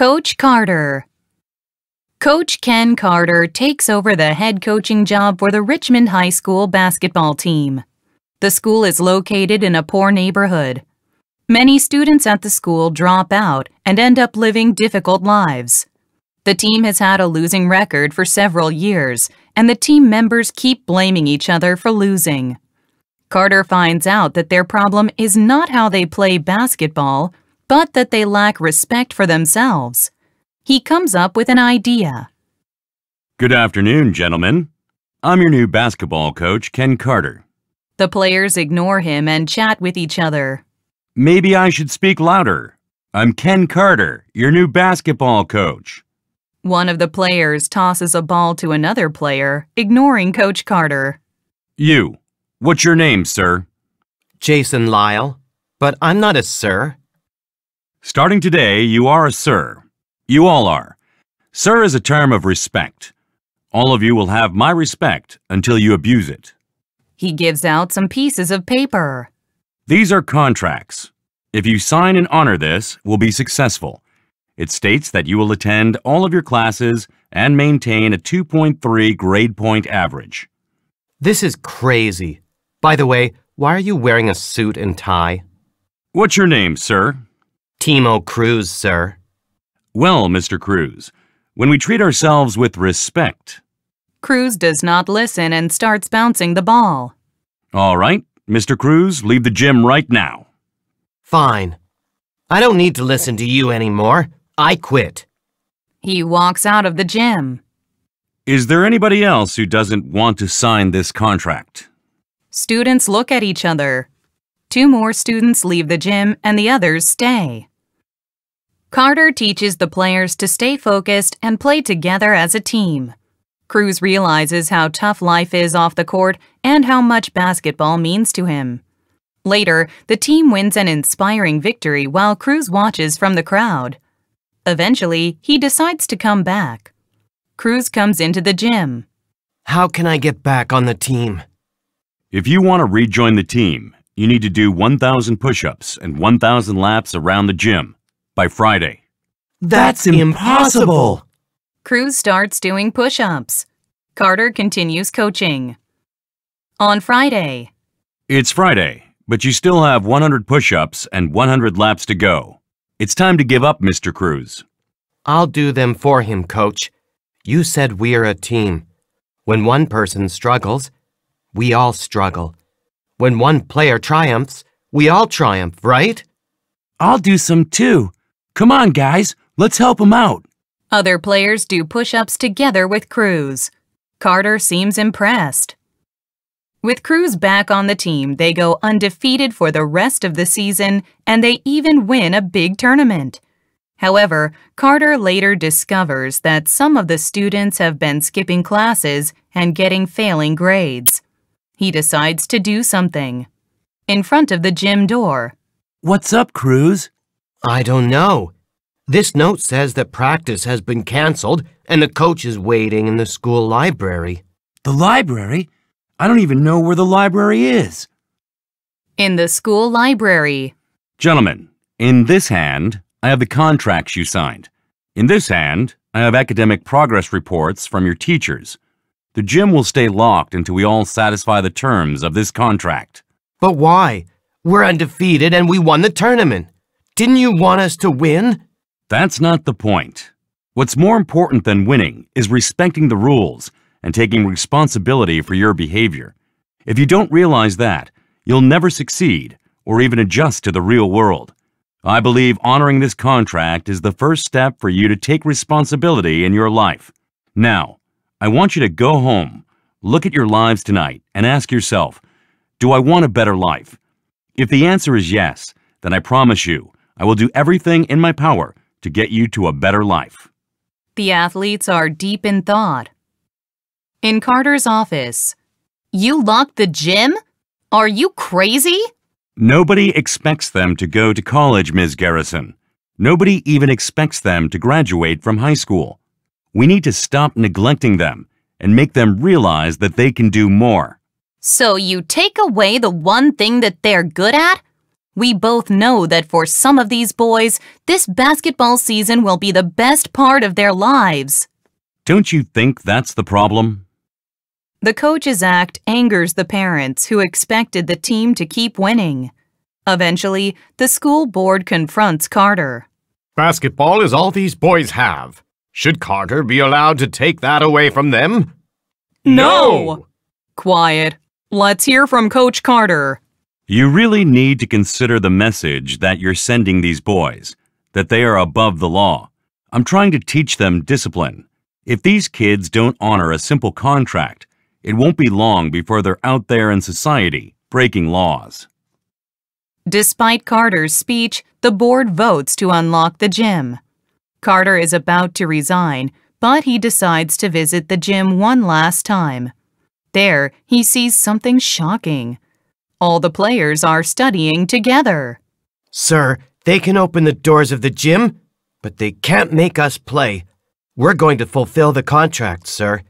Coach Carter Coach Ken Carter takes over the head coaching job for the Richmond High School basketball team. The school is located in a poor neighborhood. Many students at the school drop out and end up living difficult lives. The team has had a losing record for several years, and the team members keep blaming each other for losing. Carter finds out that their problem is not how they play basketball, but that they lack respect for themselves. He comes up with an idea. Good afternoon, gentlemen. I'm your new basketball coach, Ken Carter. The players ignore him and chat with each other. Maybe I should speak louder. I'm Ken Carter, your new basketball coach. One of the players tosses a ball to another player, ignoring Coach Carter. You. What's your name, sir? Jason Lyle. But I'm not a sir. Starting today, you are a sir. You all are. Sir is a term of respect. All of you will have my respect until you abuse it. He gives out some pieces of paper. These are contracts. If you sign and honor this, we'll be successful. It states that you will attend all of your classes and maintain a 2.3 grade point average. This is crazy. By the way, why are you wearing a suit and tie? What's your name, sir? Timo Cruz, sir. Well, Mr. Cruz, when we treat ourselves with respect... Cruz does not listen and starts bouncing the ball. All right, Mr. Cruz, leave the gym right now. Fine. I don't need to listen to you anymore. I quit. He walks out of the gym. Is there anybody else who doesn't want to sign this contract? Students look at each other. Two more students leave the gym and the others stay. Carter teaches the players to stay focused and play together as a team. Cruz realizes how tough life is off the court and how much basketball means to him. Later, the team wins an inspiring victory while Cruz watches from the crowd. Eventually, he decides to come back. Cruz comes into the gym. How can I get back on the team? If you want to rejoin the team, you need to do 1,000 push-ups and 1,000 laps around the gym by Friday. That's impossible! Cruz starts doing push ups. Carter continues coaching. On Friday. It's Friday, but you still have 100 push ups and 100 laps to go. It's time to give up, Mr. Cruz. I'll do them for him, coach. You said we're a team. When one person struggles, we all struggle. When one player triumphs, we all triumph, right? I'll do some too. Come on, guys, let's help him out. Other players do push ups together with Cruz. Carter seems impressed. With Cruz back on the team, they go undefeated for the rest of the season and they even win a big tournament. However, Carter later discovers that some of the students have been skipping classes and getting failing grades. He decides to do something. In front of the gym door. What's up, Cruz? I don't know. This note says that practice has been canceled and the coach is waiting in the school library. The library? I don't even know where the library is. In the school library. Gentlemen, in this hand, I have the contracts you signed. In this hand, I have academic progress reports from your teachers. The gym will stay locked until we all satisfy the terms of this contract. But why? We're undefeated and we won the tournament. Didn't you want us to win? That's not the point. What's more important than winning is respecting the rules and taking responsibility for your behavior. If you don't realize that, you'll never succeed or even adjust to the real world. I believe honoring this contract is the first step for you to take responsibility in your life. Now, I want you to go home, look at your lives tonight, and ask yourself, do I want a better life? If the answer is yes, then I promise you, I will do everything in my power to get you to a better life. The athletes are deep in thought. In Carter's office, you locked the gym? Are you crazy? Nobody expects them to go to college, Ms. Garrison. Nobody even expects them to graduate from high school. We need to stop neglecting them and make them realize that they can do more. So you take away the one thing that they're good at? We both know that for some of these boys, this basketball season will be the best part of their lives. Don't you think that's the problem? The coach's act angers the parents who expected the team to keep winning. Eventually, the school board confronts Carter. Basketball is all these boys have. Should Carter be allowed to take that away from them? No! no! Quiet. Let's hear from Coach Carter. You really need to consider the message that you're sending these boys, that they are above the law. I'm trying to teach them discipline. If these kids don't honor a simple contract, it won't be long before they're out there in society breaking laws. Despite Carter's speech, the board votes to unlock the gym. Carter is about to resign, but he decides to visit the gym one last time. There, he sees something shocking. All the players are studying together. Sir, they can open the doors of the gym, but they can't make us play. We're going to fulfill the contract, sir.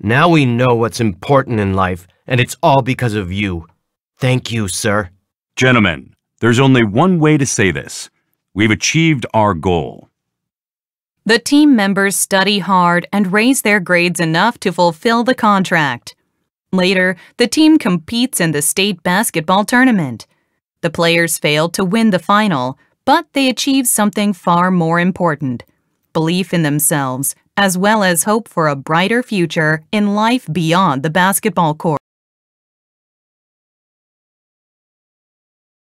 Now we know what's important in life, and it's all because of you. Thank you, sir. Gentlemen, there's only one way to say this. We've achieved our goal. The team members study hard and raise their grades enough to fulfill the contract. Later, the team competes in the state basketball tournament. The players failed to win the final, but they achieved something far more important belief in themselves, as well as hope for a brighter future in life beyond the basketball court.